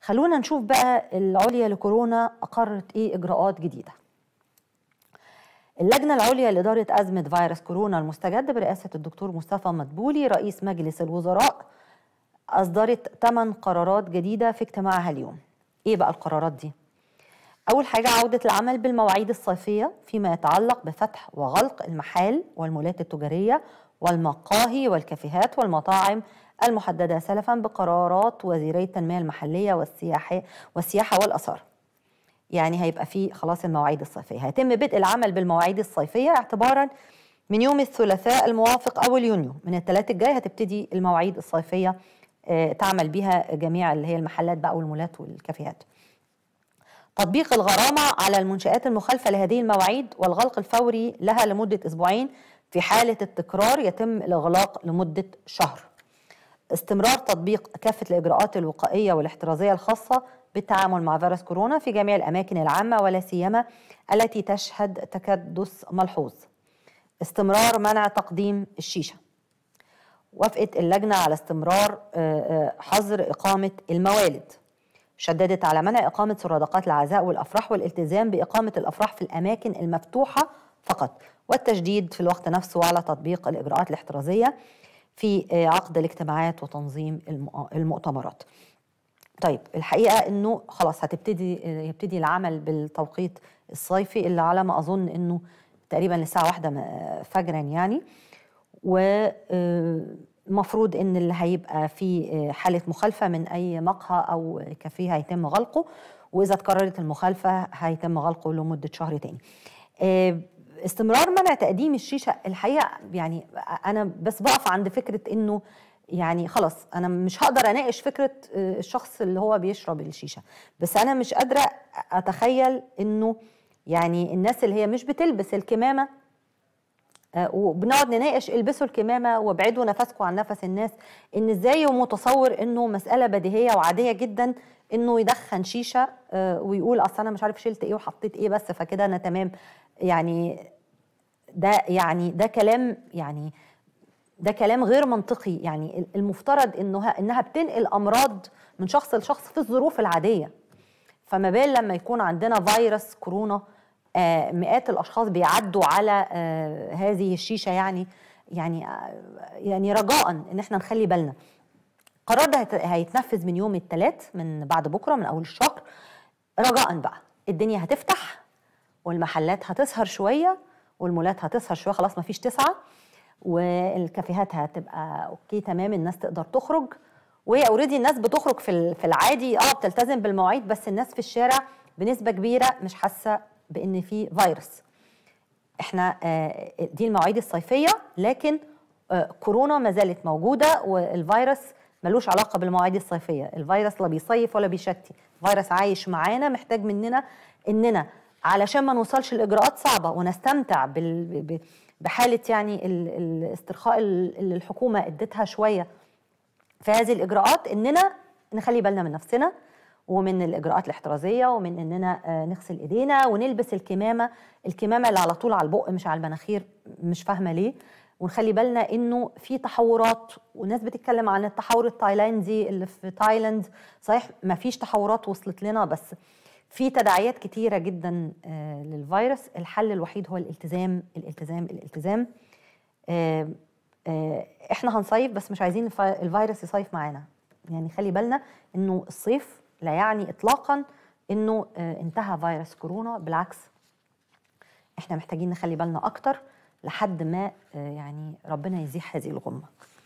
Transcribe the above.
خلونا نشوف بقى العليا لكورونا أقرت إيه إجراءات جديدة اللجنة العليا لإدارة أزمة فيروس كورونا المستجد برئاسة الدكتور مصطفى مدبولي رئيس مجلس الوزراء أصدرت 8 قرارات جديدة في اجتماعها اليوم إيه بقى القرارات دي؟ أول حاجة عودة العمل بالمواعيد الصيفية فيما يتعلق بفتح وغلق المحال والمولات التجارية والمقاهي والكافيهات والمطاعم المحددة سلفا بقرارات وزيري التنمية المحلية والسياحة والسياحة والآثار يعني هيبقى في خلاص المواعيد الصيفية هيتم بدء العمل بالمواعيد الصيفية اعتبارا من يوم الثلاثاء الموافق أول يونيو من الثلاث الجاي هتبتدي المواعيد الصيفية آه، تعمل بها جميع اللي هي المحلات بقى والمولات والكافيهات تطبيق الغرامة على المنشآت المخالفة لهذه المواعيد والغلق الفوري لها لمدة أسبوعين في حالة التكرار يتم الإغلاق لمدة شهر استمرار تطبيق كافة الإجراءات الوقائية والاحترازية الخاصة بالتعامل مع فيروس كورونا في جميع الأماكن العامة ولا سيما التي تشهد تكدس ملحوظ استمرار منع تقديم الشيشة وافقت اللجنة على استمرار آه، آه، حظر إقامة الموالد شددت على منع إقامة سرادقات العزاء والأفراح والالتزام بإقامة الأفراح في الأماكن المفتوحة فقط والتشديد في الوقت نفسه على تطبيق الإجراءات الاحترازية في آه، عقد الاجتماعات وتنظيم المؤتمرات طيب الحقيقه انه خلاص هتبتدي آه، يبتدي العمل بالتوقيت الصيفي اللي على ما اظن انه تقريبا للساعه واحدة آه، فجرا يعني ومفروض ان اللي هيبقى في حاله مخالفه من اي مقهى او كافيه هيتم غلقه واذا تكررت المخالفه هيتم غلقه لمده شهر تاني استمرار منع تقديم الشيشه الحقيقه يعني انا بس بقف عند فكره انه يعني خلاص انا مش هقدر اناقش فكره آه، الشخص اللي هو بيشرب الشيشه بس انا مش قادره اتخيل انه يعني الناس اللي هي مش بتلبس الكمامه آه، وبنقعد نناقش البسوا الكمامه وابعدوا نفسكم عن نفس الناس ان ازاي متصور انه مساله بديهيه وعاديه جدا انه يدخن شيشه آه، ويقول اصل انا مش عارف شلت ايه وحطيت ايه بس فكده انا تمام يعني ده يعني ده كلام يعني ده كلام غير منطقي يعني المفترض انها انها بتنقل امراض من شخص لشخص في الظروف العاديه فما بال لما يكون عندنا فيروس كورونا آه مئات الاشخاص بيعدوا على آه هذه الشيشه يعني يعني آه، يعني رجاء ان احنا نخلي بالنا القرار ده هيتنفذ من يوم الثلاث من بعد بكره من اول الشهر رجاء بقى الدنيا هتفتح والمحلات هتسهر شويه والمولات هتسهر شويه خلاص ما فيش تسعه والكافيهات هتبقى اوكي تمام الناس تقدر تخرج وهي اوريدي الناس بتخرج في في العادي اه بتلتزم بالمواعيد بس الناس في الشارع بنسبه كبيره مش حاسه بان في فيروس احنا آه، دي المواعيد الصيفيه لكن آه، كورونا ما زالت موجوده والفيروس ملوش علاقه بالمواعيد الصيفيه الفيروس لا بيصيف ولا بيشتي الفيروس عايش معانا محتاج مننا اننا علشان ما نوصلش لاجراءات صعبه ونستمتع بال... بحاله يعني الاسترخاء اللي الحكومه ادتها شويه في هذه الاجراءات اننا نخلي بالنا من نفسنا ومن الاجراءات الاحترازيه ومن اننا آه، نغسل ايدينا ونلبس الكمامه الكمامه اللي على طول على البق مش على المناخير مش فاهمه ليه ونخلي بالنا انه في تحورات وناس بتتكلم عن التحور التايلاندي اللي في تايلاند صحيح ما فيش تحورات وصلت لنا بس في تداعيات كتيرة جدا آه، للفيروس الحل الوحيد هو الالتزام الالتزام الالتزام آه، آه، احنا هنصيف بس مش عايزين الفيروس يصيف معانا يعني خلي بالنا انه الصيف لا يعني اطلاقا انه انتهى فيروس كورونا بالعكس احنا محتاجين نخلي بالنا اكتر لحد ما يعني ربنا يزيح هذه الغمه